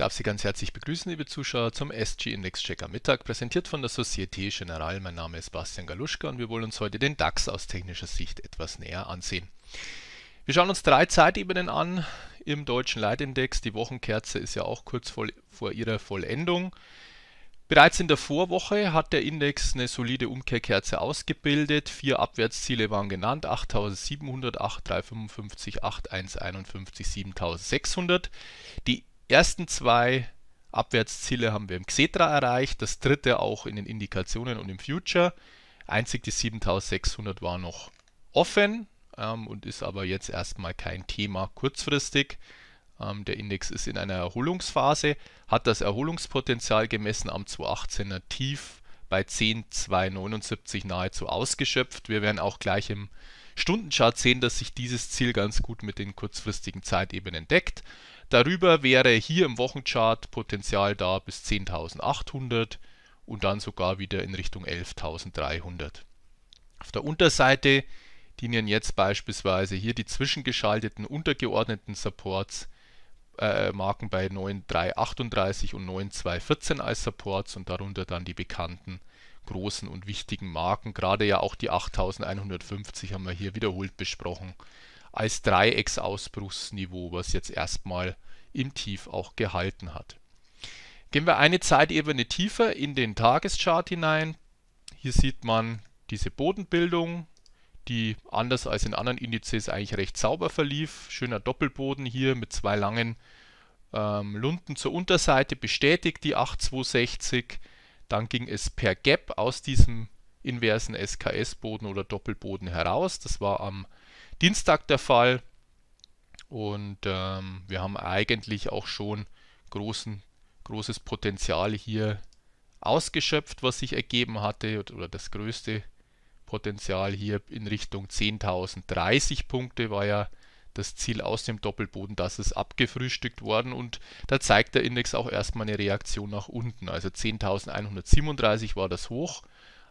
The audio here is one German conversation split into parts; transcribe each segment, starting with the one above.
darf Sie ganz herzlich begrüßen, liebe Zuschauer, zum SG Index Checker Mittag, präsentiert von der Societe Generale. Mein Name ist Bastian Galuschka und wir wollen uns heute den DAX aus technischer Sicht etwas näher ansehen. Wir schauen uns drei Zeitebenen an im deutschen Leitindex. Die Wochenkerze ist ja auch kurz vor ihrer Vollendung. Bereits in der Vorwoche hat der Index eine solide Umkehrkerze ausgebildet. Vier Abwärtsziele waren genannt: 8700, 8355, 8151, 7600. Die ersten zwei Abwärtsziele haben wir im Xetra erreicht, das dritte auch in den Indikationen und im Future. Einzig die 7600 war noch offen ähm, und ist aber jetzt erstmal kein Thema kurzfristig. Ähm, der Index ist in einer Erholungsphase, hat das Erholungspotenzial gemessen am 2018er Tief bei 10,279 nahezu ausgeschöpft. Wir werden auch gleich im Stundenchart sehen, dass sich dieses Ziel ganz gut mit den kurzfristigen Zeitebenen deckt. Darüber wäre hier im Wochenchart Potenzial da bis 10.800 und dann sogar wieder in Richtung 11.300. Auf der Unterseite dienen jetzt beispielsweise hier die zwischengeschalteten untergeordneten Supports, äh, Marken bei 9338 und 9214 als Supports und darunter dann die bekannten großen und wichtigen Marken. Gerade ja auch die 8150 haben wir hier wiederholt besprochen als Dreiecksausbruchsniveau, was jetzt erstmal im Tief auch gehalten hat. Gehen wir eine Zeitebene tiefer in den Tageschart hinein. Hier sieht man diese Bodenbildung, die anders als in anderen Indizes eigentlich recht sauber verlief. Schöner Doppelboden hier mit zwei langen ähm, Lunden zur Unterseite, bestätigt die 8260. Dann ging es per Gap aus diesem inversen SKS-Boden oder Doppelboden heraus. Das war am Dienstag der Fall. Und ähm, wir haben eigentlich auch schon großen, großes Potenzial hier ausgeschöpft, was sich ergeben hatte, oder das größte Potenzial hier in Richtung 10.030 Punkte war ja das Ziel aus dem Doppelboden, das ist abgefrühstückt worden und da zeigt der Index auch erstmal eine Reaktion nach unten. Also 10.137 war das Hoch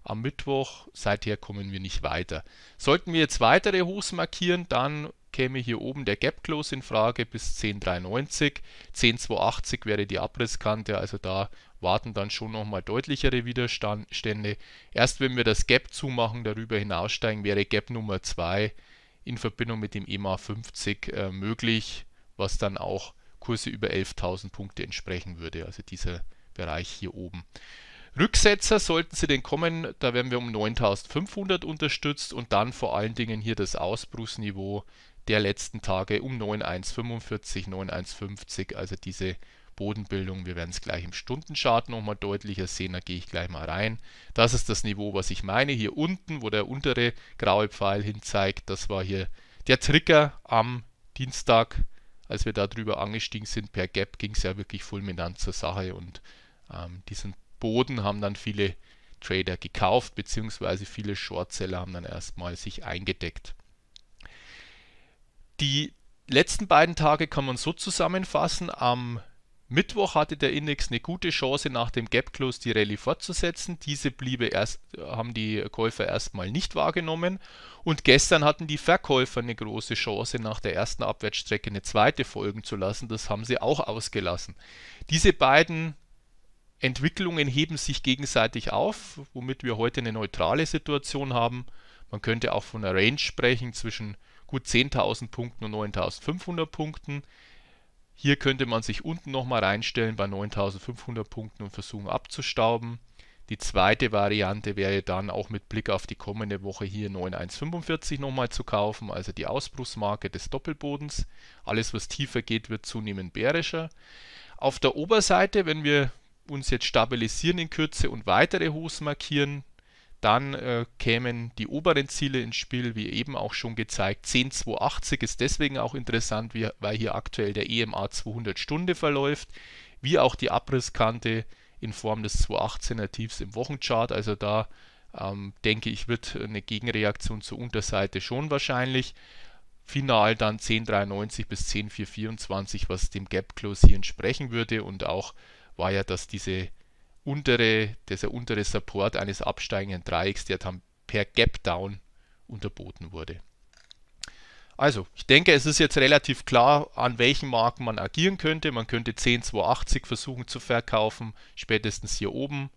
am Mittwoch. Seither kommen wir nicht weiter. Sollten wir jetzt weitere Hochs markieren, dann käme hier oben der Gap Close in Frage bis 10,93. 10,280 wäre die Abrisskante, also da warten dann schon nochmal deutlichere Widerstände. Erst wenn wir das Gap zumachen, darüber hinaussteigen, wäre Gap Nummer 2 in Verbindung mit dem EMA 50 äh, möglich, was dann auch Kurse über 11.000 Punkte entsprechen würde, also dieser Bereich hier oben. Rücksetzer sollten Sie denn kommen, da werden wir um 9500 unterstützt und dann vor allen Dingen hier das Ausbruchsniveau der letzten Tage um 9145, 9150, also diese Bodenbildung. Wir werden es gleich im Stundenchart nochmal deutlicher sehen, da gehe ich gleich mal rein. Das ist das Niveau, was ich meine. Hier unten, wo der untere graue Pfeil hin zeigt, das war hier der Trigger am Dienstag. Als wir da drüber angestiegen sind per Gap, ging es ja wirklich fulminant zur Sache und ähm, diesen Boden haben dann viele Trader gekauft, beziehungsweise viele Shortseller haben dann erstmal sich eingedeckt. Die letzten beiden Tage kann man so zusammenfassen. Am Mittwoch hatte der Index eine gute Chance, nach dem Gap Close die Rallye fortzusetzen. Diese bliebe erst, haben die Käufer erstmal nicht wahrgenommen. Und gestern hatten die Verkäufer eine große Chance, nach der ersten Abwärtsstrecke eine zweite folgen zu lassen. Das haben sie auch ausgelassen. Diese beiden Entwicklungen heben sich gegenseitig auf, womit wir heute eine neutrale Situation haben. Man könnte auch von einer Range sprechen zwischen gut 10.000 Punkten und 9.500 Punkten. Hier könnte man sich unten nochmal reinstellen bei 9.500 Punkten und versuchen abzustauben. Die zweite Variante wäre dann auch mit Blick auf die kommende Woche hier 9145 nochmal zu kaufen, also die Ausbruchsmarke des Doppelbodens. Alles, was tiefer geht, wird zunehmend bärischer. Auf der Oberseite, wenn wir uns jetzt stabilisieren in Kürze und weitere Hochs markieren, dann äh, kämen die oberen Ziele ins Spiel, wie eben auch schon gezeigt. 10.280 ist deswegen auch interessant, wie, weil hier aktuell der EMA 200 Stunde verläuft, wie auch die Abrisskante in Form des 218er Tiefs im Wochenchart. Also da ähm, denke ich, wird eine Gegenreaktion zur Unterseite schon wahrscheinlich. Final dann 10.93 bis 10.424, was dem Gap Close hier entsprechen würde und auch war ja, dass diese untere, dieser untere Support eines absteigenden Dreiecks, der dann per Gap Down unterboten wurde. Also, ich denke, es ist jetzt relativ klar, an welchen Marken man agieren könnte. Man könnte 10,280 versuchen zu verkaufen, spätestens hier oben.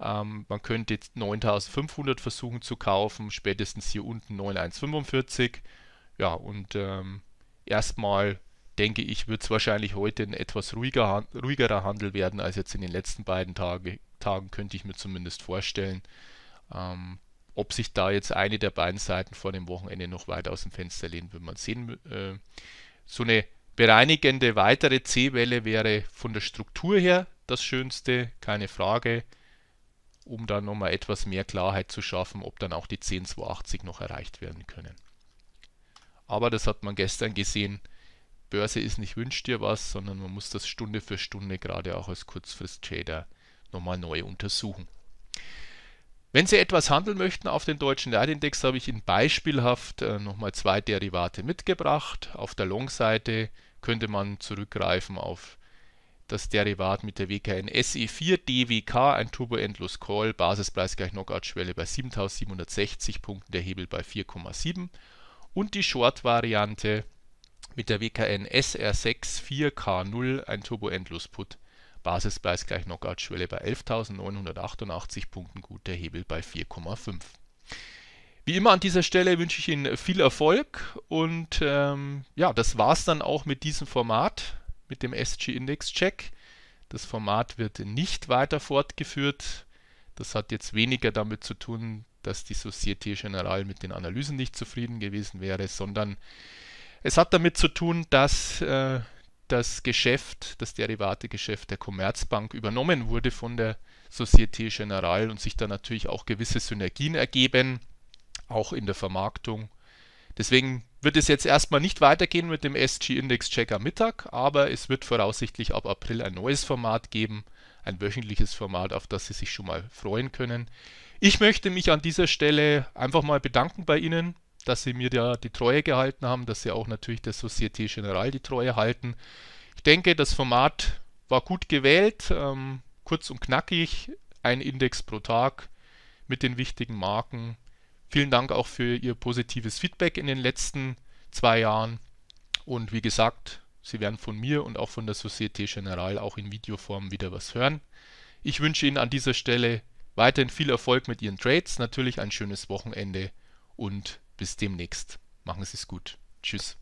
Ähm, man könnte 9500 versuchen zu kaufen, spätestens hier unten 9145. Ja, und ähm, erstmal denke ich, wird es wahrscheinlich heute ein etwas ruhiger, ruhigerer Handel werden als jetzt in den letzten beiden Tage, Tagen, könnte ich mir zumindest vorstellen. Ähm, ob sich da jetzt eine der beiden Seiten vor dem Wochenende noch weit aus dem Fenster lehnt, wird man sehen. Äh, so eine bereinigende weitere C-Welle wäre von der Struktur her das Schönste, keine Frage, um dann nochmal etwas mehr Klarheit zu schaffen, ob dann auch die 10280 noch erreicht werden können. Aber das hat man gestern gesehen, Börse ist nicht wünscht dir was, sondern man muss das Stunde für Stunde gerade auch als Kurzfrist-Trader nochmal neu untersuchen. Wenn Sie etwas handeln möchten auf den deutschen Leitindex, habe ich Ihnen beispielhaft äh, nochmal zwei Derivate mitgebracht. Auf der Long-Seite könnte man zurückgreifen auf das Derivat mit der WKN SE4 DWK, ein Turbo Endless Call, Basispreis gleich Knockout-Schwelle bei 7760 Punkten, der Hebel bei 4,7 und die Short-Variante mit der WKN SR6 4K0 ein Turbo-Endlos-Put. Basispreis gleich Knockout-Schwelle bei 11.988 Punkten gut, der Hebel bei 4,5. Wie immer an dieser Stelle wünsche ich Ihnen viel Erfolg und ähm, ja, das war es dann auch mit diesem Format, mit dem SG Index Check. Das Format wird nicht weiter fortgeführt. Das hat jetzt weniger damit zu tun, dass die Societe Generale mit den Analysen nicht zufrieden gewesen wäre, sondern es hat damit zu tun, dass äh, das Geschäft, das Derivategeschäft der Commerzbank übernommen wurde von der Societe Generale und sich da natürlich auch gewisse Synergien ergeben, auch in der Vermarktung. Deswegen wird es jetzt erstmal nicht weitergehen mit dem SG-Index-Check am Mittag, aber es wird voraussichtlich ab April ein neues Format geben, ein wöchentliches Format, auf das Sie sich schon mal freuen können. Ich möchte mich an dieser Stelle einfach mal bedanken bei Ihnen dass sie mir da die Treue gehalten haben, dass sie auch natürlich der Societe Generale die Treue halten. Ich denke, das Format war gut gewählt, ähm, kurz und knackig, ein Index pro Tag mit den wichtigen Marken. Vielen Dank auch für Ihr positives Feedback in den letzten zwei Jahren. Und wie gesagt, Sie werden von mir und auch von der Societe Generale auch in Videoform wieder was hören. Ich wünsche Ihnen an dieser Stelle weiterhin viel Erfolg mit Ihren Trades, natürlich ein schönes Wochenende und bis demnächst. Machen Sie es gut. Tschüss.